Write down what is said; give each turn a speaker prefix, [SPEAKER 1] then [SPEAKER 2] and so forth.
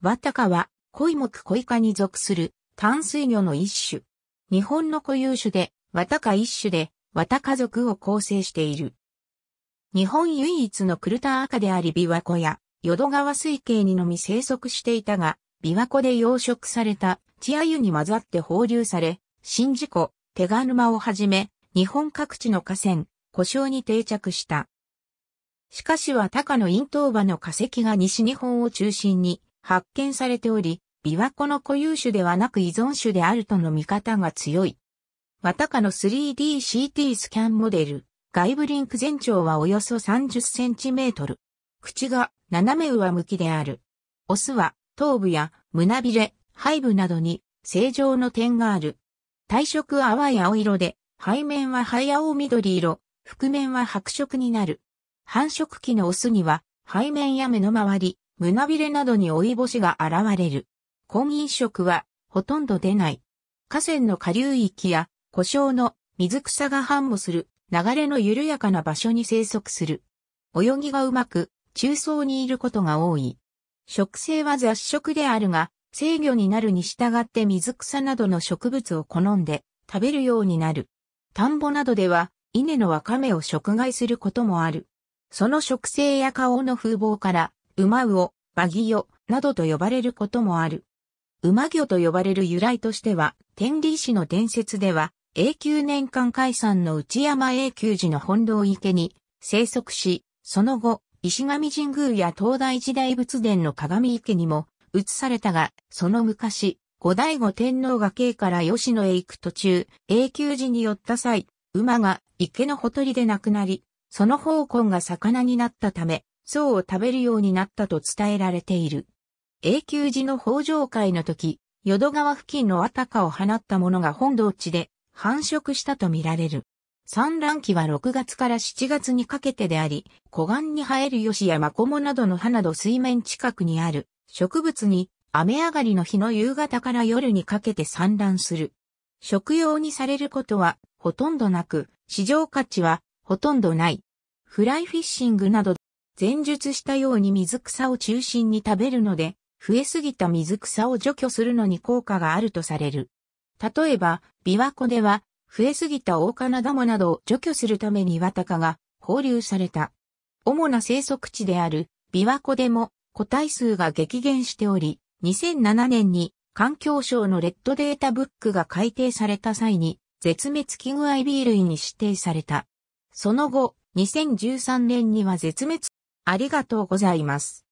[SPEAKER 1] ワタカは、コイクコイ科に属する淡水魚の一種。日本の固有種で、ワタカ一種で、ワタカ族を構成している。日本唯一のクルタ赤であり琵琶湖や、淀川水系にのみ生息していたが、琵琶湖で養殖されたチアユに混ざって放流され、新事故、手賀沼をはじめ、日本各地の河川、故障に定着した。しかしはタの陰頭場の化石が西日本を中心に発見されており、琵琶湖の固有種ではなく依存種であるとの見方が強い。ワタカの 3DCT スキャンモデル、外部リンク全長はおよそ30センチメートル。口が斜め上向きである。オスは頭部や胸びれ、背部などに正常の点がある。体色淡い青色で、背面は灰青緑色、覆面は白色になる。繁殖期のオスには、背面や目の周り、胸びれなどに追い星が現れる。婚姻食はほとんど出ない。河川の下流域や故障の水草が繁茂する流れの緩やかな場所に生息する。泳ぎがうまく中層にいることが多い。食性は雑食であるが、制御になるに従って水草などの植物を好んで食べるようになる。田んぼなどでは稲のわかめを食害することもある。その食性や顔の風貌から馬魚、馬ギなどと呼ばれることもある。馬魚と呼ばれる由来としては、天理市の伝説では、永久年間解散の内山永久寺の本堂池に生息し、その後、石上神宮や東大時代仏殿の鏡池にも移されたが、その昔、後醍醐天皇が京から吉野へ行く途中、永久寺に寄った際、馬が池のほとりで亡くなり、その方根が魚になったため、うを食べるようになったと伝えられている。永久寺の法上会の時、淀川付近のあたかを放ったものが本道地で繁殖したとみられる。産卵期は6月から7月にかけてであり、湖岸に生えるヨシやマコモなどの葉など水面近くにある植物に雨上がりの日の夕方から夜にかけて産卵する。食用にされることはほとんどなく、市場価値はほとんどない。フライフィッシングなど前述したように水草を中心に食べるので、増えすぎた水草を除去するのに効果があるとされる。例えば、琵琶湖では、増えすぎたオオカナモなどを除去するためにワタカが放流された。主な生息地である琵琶湖でも個体数が激減しており、2007年に環境省のレッドデータブックが改定された際に絶滅危惧 IB 類に指定された。その後、2013年には絶滅ありがとうございます。